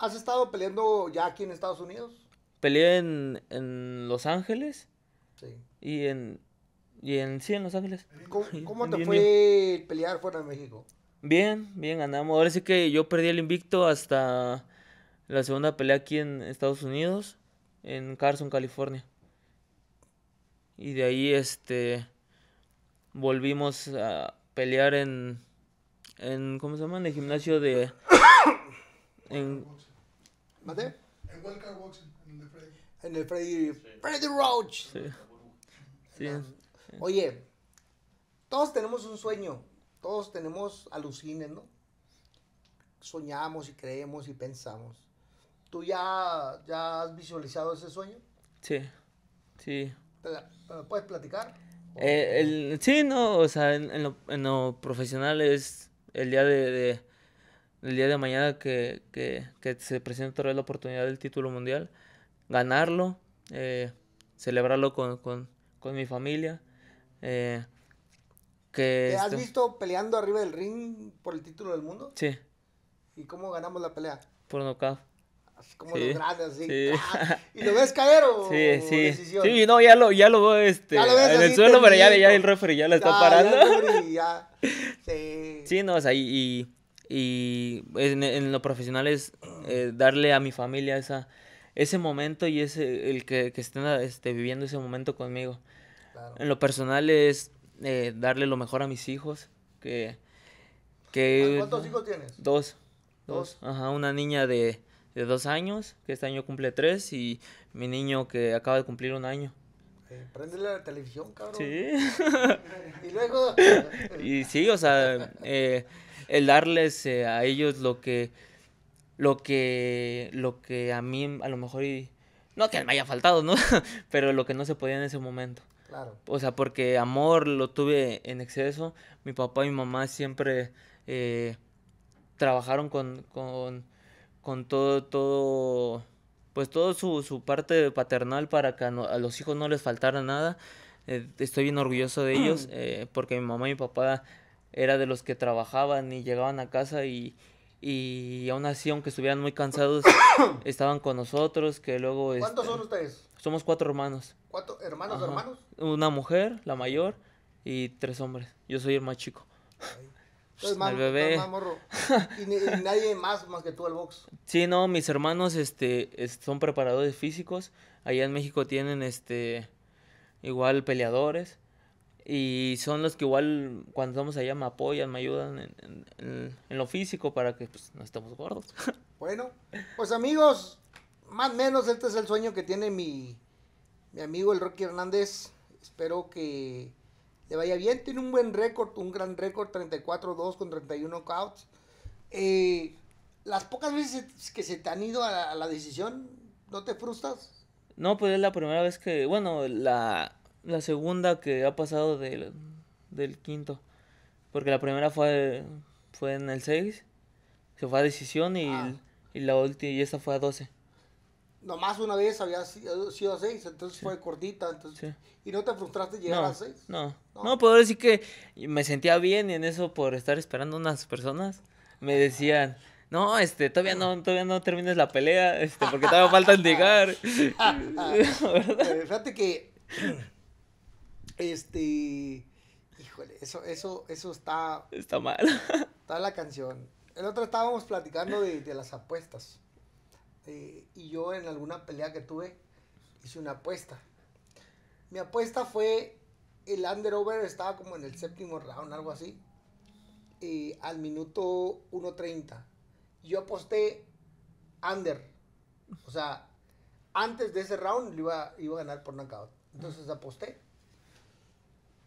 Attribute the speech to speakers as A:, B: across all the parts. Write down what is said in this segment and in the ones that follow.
A: ¿Has estado peleando ya aquí en Estados Unidos?
B: Peleé en, en Los Ángeles. Sí. Y en. Y en sí, en Los Ángeles.
A: ¿Cómo, te fue el pelear fuera de México?
B: Bien, bien, ganamos. Ahora sí que yo perdí el invicto hasta la segunda pelea aquí en Estados Unidos, en Carson, California. Y de ahí, este. Volvimos a pelear en. en ¿Cómo se llama? En el gimnasio de. en,
A: en Boxing, en el Freddy. En el Freddy. Freddy Roach. Sí. Oye, todos tenemos un sueño. Todos tenemos alucines, ¿no? Soñamos y creemos y pensamos. ¿Tú ya, ya has visualizado ese sueño?
B: Sí. Sí.
A: puedes platicar?
B: Eh, el, sí, no, o sea, en, lo, profesional es el día de el día de mañana que, que, se presente otra vez la oportunidad del título mundial, ganarlo, eh, celebrarlo con, con, con, mi familia. Eh, que ¿Te has este visto
A: peleando arriba del ring por el título del mundo? Sí. ¿Y cómo ganamos la pelea?
B: Por nocaut. Así como sí, así. ¡ah! ¿Y lo ves caer o sí, sí. Sí, no, ya lo, ya lo veo este, en el suelo, pero ya, ya, el referee ya lo está parando. sí. sí, no, o sea, y y en, lo profesional es eh, darle a mi familia esa, ese momento y ese, el que, que estén este, viviendo ese momento conmigo. En lo personal es eh, darle lo mejor a mis hijos. Que, ¿Cuántos hijos tienes? Dos, dos. Ajá, una niña de, de dos años, que este año cumple tres, y mi niño que acaba de cumplir un año.
A: Eh, prende la televisión, cabrón. Sí. y luego.
B: y sí, o sea, eh, el darles eh, a ellos lo que, lo que, lo que a mí a lo mejor, y, no que me haya faltado, ¿no? Pero lo que no se podía en ese momento. Claro. O sea, porque amor lo tuve en exceso. Mi papá y mi mamá siempre eh, trabajaron con, con, con, todo, todo, pues todo su, parte paternal para que a, los hijos no les faltara nada. Eh, estoy bien orgulloso de ellos mm. porque mi mamá y mi papá era de los que trabajaban y llegaban a casa y, y aún así, aunque estuvieran muy cansados, estaban con nosotros, que luego... ¿Cuántos son ustedes? Somos cuatro hermanos.
A: ¿Cuatro hermanos, o hermanos?
B: Una mujer, la mayor, y tres hombres. Yo soy el más chico.
A: soy el bebé. Y, nadie más más que tú al box.
B: Sí, no, mis hermanos este, son preparadores físicos. Allá en México tienen este igual peleadores. Y son los que igual cuando estamos allá me apoyan, me ayudan en, lo físico para que pues, no estemos gordos.
A: Bueno, pues amigos, más o menos este es el sueño que tiene mi, amigo el Rocky Hernández. Espero que le vaya bien. Tiene un buen récord, un gran récord, 34-2 con 31 knockouts. Eh, las pocas veces que se te han ido a a la decisión, ¿no te frustras?
B: No, pues es la primera vez que, bueno, la, la segunda que ha pasado del, quinto. Porque la primera fue, fue en el 6. Se fue a decisión y, ah. la última y esta fue a 12.
A: Nomás una vez había sido a 6, entonces fue cortita. Entonces, ¿Y no te frustraste llegar a 6? No. no.
B: puedo decir que me sentía bien y en eso por estar esperando unas personas. Me decían, no, este, todavía no, todavía no termines la pelea, este, porque todavía el llegar. Eh,
A: fíjate que este. Híjole, eso, eso, eso está. Está mal. Está la canción. El otro estábamos platicando de, las apuestas. Eh, y yo en alguna pelea que tuve hice una apuesta. Mi apuesta fue el under-over estaba como en el séptimo round, algo así, eh, al minuto 1.30. Yo aposté under. O sea, antes de ese round iba, iba a ganar por knockout. Entonces aposté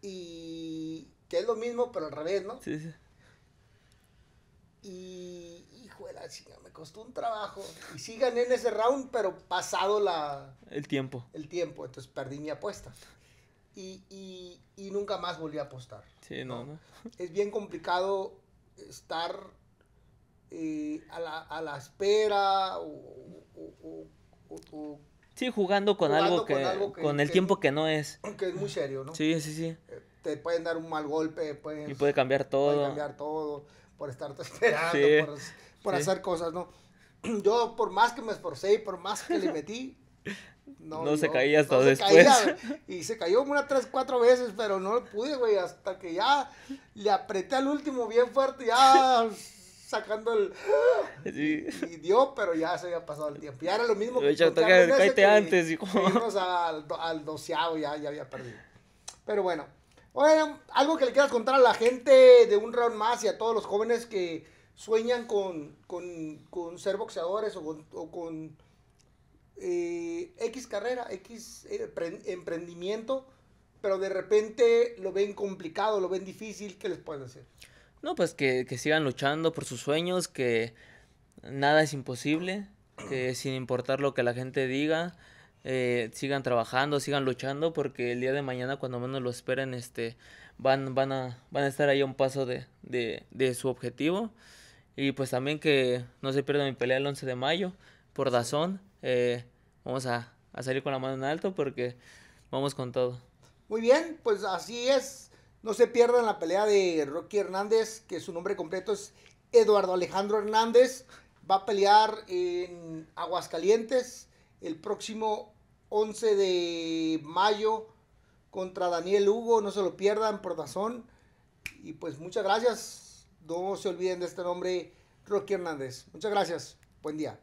A: y que es lo mismo, pero al revés, ¿no? Sí, sí. Y, hijo de la me costó un trabajo. Y sí gané en ese round, pero pasado la... El tiempo. El tiempo, entonces perdí mi apuesta. Y, nunca más volví a apostar. Sí, no, ¿no? Es bien complicado estar eh, a, la, a la espera o,
B: sí, jugando con, algo, que, con el tiempo que no es. Que es muy serio, ¿no? Sí, sí, sí
A: te pueden dar un mal golpe, pueden y puede
B: cambiar todo. cambiar
A: todo por estarte esperando, por, hacer cosas, ¿no? Yo por más que me esforcé y por más que le metí, no,
B: se caía hasta después.
A: y se cayó una, tres, cuatro veces, pero no lo pude, güey, hasta que ya le apreté al último bien fuerte, ya sacando el... Y, dio, pero ya se había pasado el tiempo. Y era lo mismo que... antes, Al, al doceavo, ya, ya había perdido. Pero bueno, bueno, algo que le quieras contar a la gente de un round más y a todos los jóvenes que sueñan con, con, ser boxeadores o con, eh, X carrera, X eh, emprendimiento, pero de repente lo ven complicado, lo ven difícil, ¿qué les pueden hacer.
B: No, pues que, que sigan luchando por sus sueños, que nada es imposible, que sin importar lo que la gente diga, eh, sigan trabajando, sigan luchando, porque el día de mañana, cuando menos lo esperen, este, van, van, a, van a estar ahí a un paso de, su objetivo. Y pues también que no se pierda mi pelea el 11 de mayo por Dazón. Eh, vamos a, a, salir con la mano en alto porque vamos con todo.
A: Muy bien, pues así es. No se pierdan la pelea de Rocky Hernández, que su nombre completo es Eduardo Alejandro Hernández. Va a pelear en Aguascalientes el próximo 11 de mayo contra Daniel Hugo, no se lo pierdan por razón. Y pues muchas gracias, no se olviden de este nombre, Rocky Hernández. Muchas gracias, buen día.